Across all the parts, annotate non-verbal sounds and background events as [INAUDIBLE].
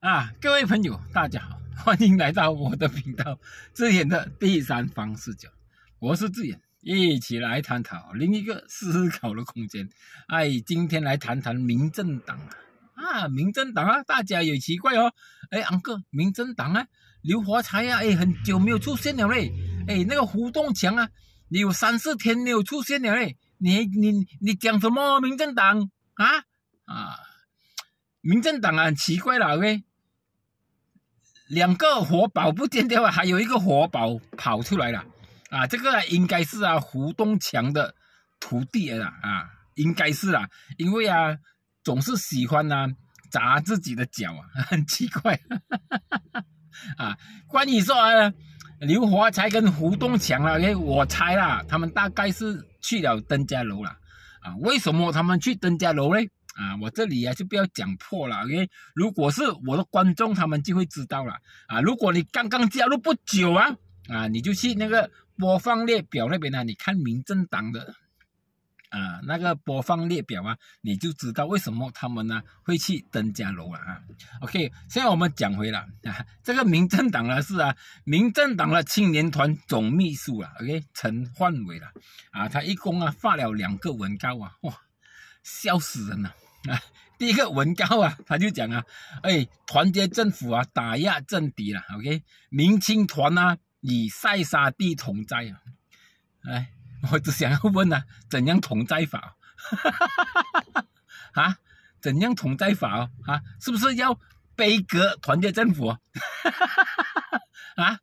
啊，各位朋友，大家好，[LAUGHS] 欢迎来到我的频道智远的第三方视角，我是智远，一起来探讨另一个思考的空间。哎，今天来谈谈民政党啊，啊，民政党啊，大家有奇怪哦。哎，昂哥，民政党啊，刘华才呀，哎，很久没有出现了嘞。哎，那个胡栋强啊，你有三四天没有出现了嘞。你你你讲什么民政党啊？啊，民政党啊，奇怪了喂。两个活宝不见掉话，还有一个活宝跑出来了，啊，这个应该是啊胡东强的徒弟了啊，应该是啦，因为啊总是喜欢呢砸自己的脚啊，[LAUGHS] 很奇怪，哈哈哈啊，关于说啊刘华才跟胡东强啊，哎，我猜啦，他们大概是去了登家楼了，啊，为什么他们去登家楼呢？啊，我这里啊就不要讲破了，因为如果是我的观众，他们就会知道了。啊，如果你刚刚加入不久啊，啊，你就去那个播放列表那边呢，你看民政党的啊那个播放列表啊，你就知道为什么他们呢会去登嘉楼了啊。OK，现在我们讲回了啊，这个民政党的是啊，民政党的青年团总秘书啊 o k 陈焕伟了啊，他一共啊发了两个文稿啊，哇，笑死人了。啊，[LAUGHS] 第一个文高啊，他就讲啊，哎，团结政府啊，打压政敌了，OK，明清团啊，与塞沙地同在啊，哎，我只想要问啊，怎样同在法 [LAUGHS] 哈哈哈！啊，怎样同在法啊？啊，是不是要悲歌团结政府？啊，[LAUGHS]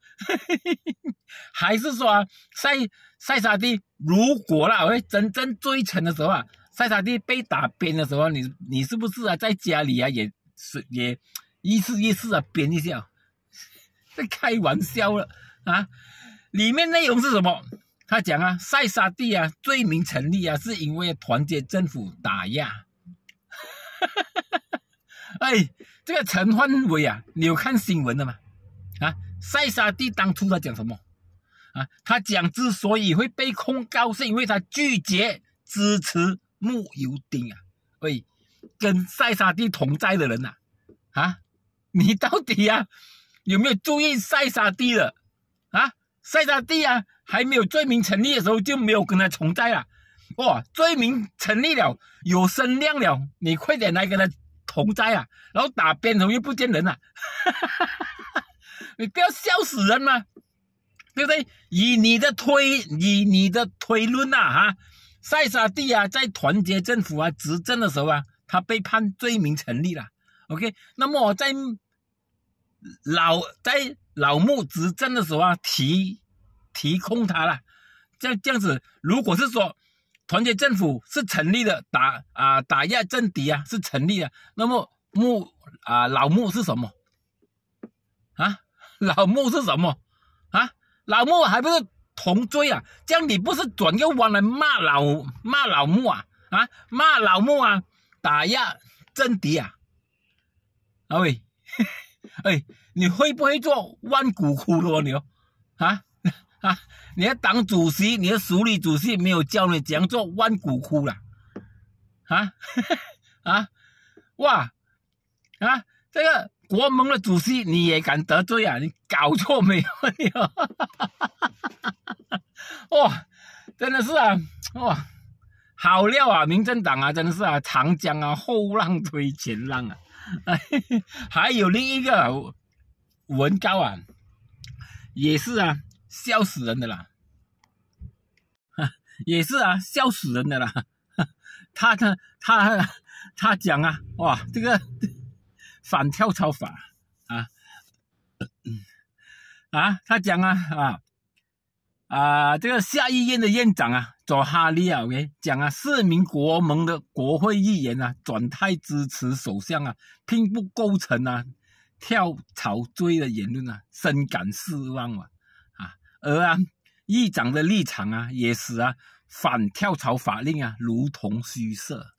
还是说啊、塞塞沙地如果啦，哎，真正最成的时候啊？塞沙蒂被打边的时候，你你是不是啊？在家里啊，也是也一次一次啊编一下，[LAUGHS] 在开玩笑了啊？里面内容是什么？他讲啊，塞沙蒂啊，罪名成立啊，是因为团结政府打压。[LAUGHS] 哎，这个陈焕伟啊，你有看新闻的吗？啊，塞沙蒂当初他讲什么？啊，他讲之所以会被控告，是因为他拒绝支持。木油丁啊，喂，跟塞沙地同在的人呐，啊，你到底呀有没有注意塞沙地的啊？塞沙地啊还没有罪名成立的时候就没有跟他同在了，哇，罪名成立了有声量了，你快点来跟他同在啊，然后打边头又不见人了，[LAUGHS] 你不要笑死人吗？对不对？以你的推，以你的推论呐，哈。塞萨蒂啊，在团结政府啊执政的时候啊，他被判罪名成立了。OK，那么我在老在老穆执政的时候啊，提提控他了。这这样子，如果是说团结政府是成立的，打啊打压政敌啊是成立的，那么穆啊老穆是什么 [LAUGHS] 啊？老穆是什么啊？老穆还不是？同罪啊！这样你不是转个弯来骂老骂老穆啊啊骂老穆啊打压政敌啊！阿伟 [LAUGHS] 哎，你会不会做万古枯了你哦？啊 [LAUGHS] 啊！你要当主席，你的署理主席没有教你怎样做万古枯了？啊 [LAUGHS] 啊！哇啊这个。国盟的主席你也敢得罪啊？你搞错没有？[LAUGHS] 哇，真的是啊，哇，好料啊，民政党啊，真的是啊，长江啊，后浪推前浪啊，[LAUGHS] 还有另一个文高啊，也是啊，笑死人的啦，[LAUGHS] 也是啊，笑死人的啦，他他他他讲啊，哇，这个。反跳槽法啊啊！他讲啊啊啊！这个下议院的院长啊，佐哈利亚维讲啊，四名国盟的国会议员啊，转态支持首相啊，并不构成啊，跳槽罪的言论啊，深感失望啊啊！而啊，议长的立场啊，也使啊，反跳槽法令啊，如同虚设。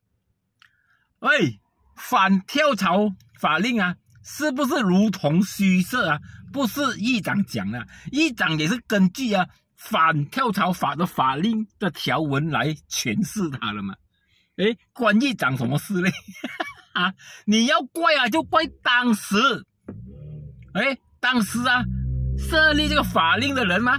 喂。反跳槽法令啊，是不是如同虚设啊？不是议长讲的，议长也是根据啊反跳槽法的法令的条文来诠释它了嘛？诶，关议长什么事嘞？啊，[LAUGHS] 你要怪啊，就怪当时。诶，当时啊，设立这个法令的人吗？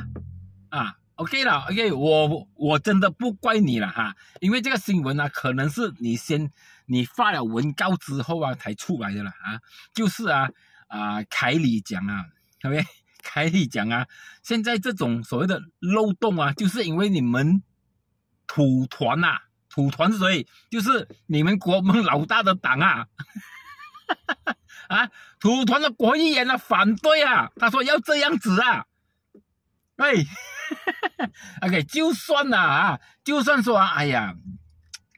啊。OK 了，OK，我我真的不怪你了哈，因为这个新闻啊，可能是你先你发了文告之后啊，才出来的了啊。就是啊啊，凯里讲啊，o k [LAUGHS] 凯里讲啊，现在这种所谓的漏洞啊，就是因为你们土团呐，土团是谁？就是你们国盟老大的党啊，[LAUGHS] 啊，土团的国议员啊反对啊，他说要这样子啊，哈。[LAUGHS] [LAUGHS] OK，就算啦啊，就算说啊、哎呀，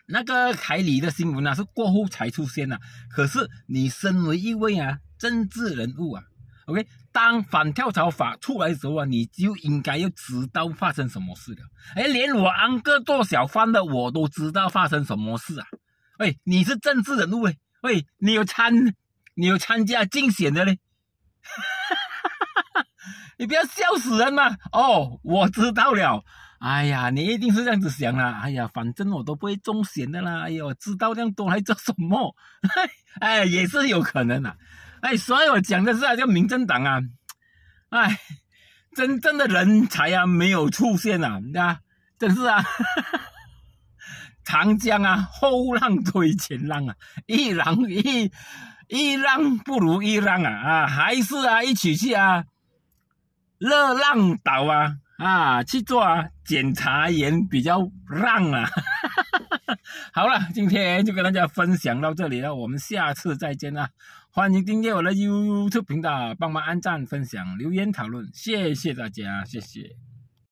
那个凯里的新闻啊、是过后才出现啊，可是你身为一位啊政治人物啊，OK，当反跳槽法出来的时候啊，你就应该要知道发生什么事了。哎，连我安哥做小贩的我都知道发生什么事啊。喂，你是政治人物，喂，你有参你有参加竞选的嘞？你不要笑死人嘛！哦，我知道了。哎呀，你一定是这样子想啦。哎呀，反正我都不会中选的啦。哎呦，知道这样多来做什么？[LAUGHS] 哎，也是有可能啊。哎，所以我讲的是啊，叫民政党啊。哎，真正的人才啊，没有出现啊，对真是啊，[LAUGHS] 长江啊，后浪推前浪啊，一浪一，一浪不如一浪啊啊，还是啊，一起去啊。热浪岛啊啊，去做啊！检查员比较浪啊。[LAUGHS] 好了，今天就跟大家分享到这里了，我们下次再见啦！欢迎订阅我的 YouTube 频道，帮忙按赞、分享、留言、讨论，谢谢大家，谢谢。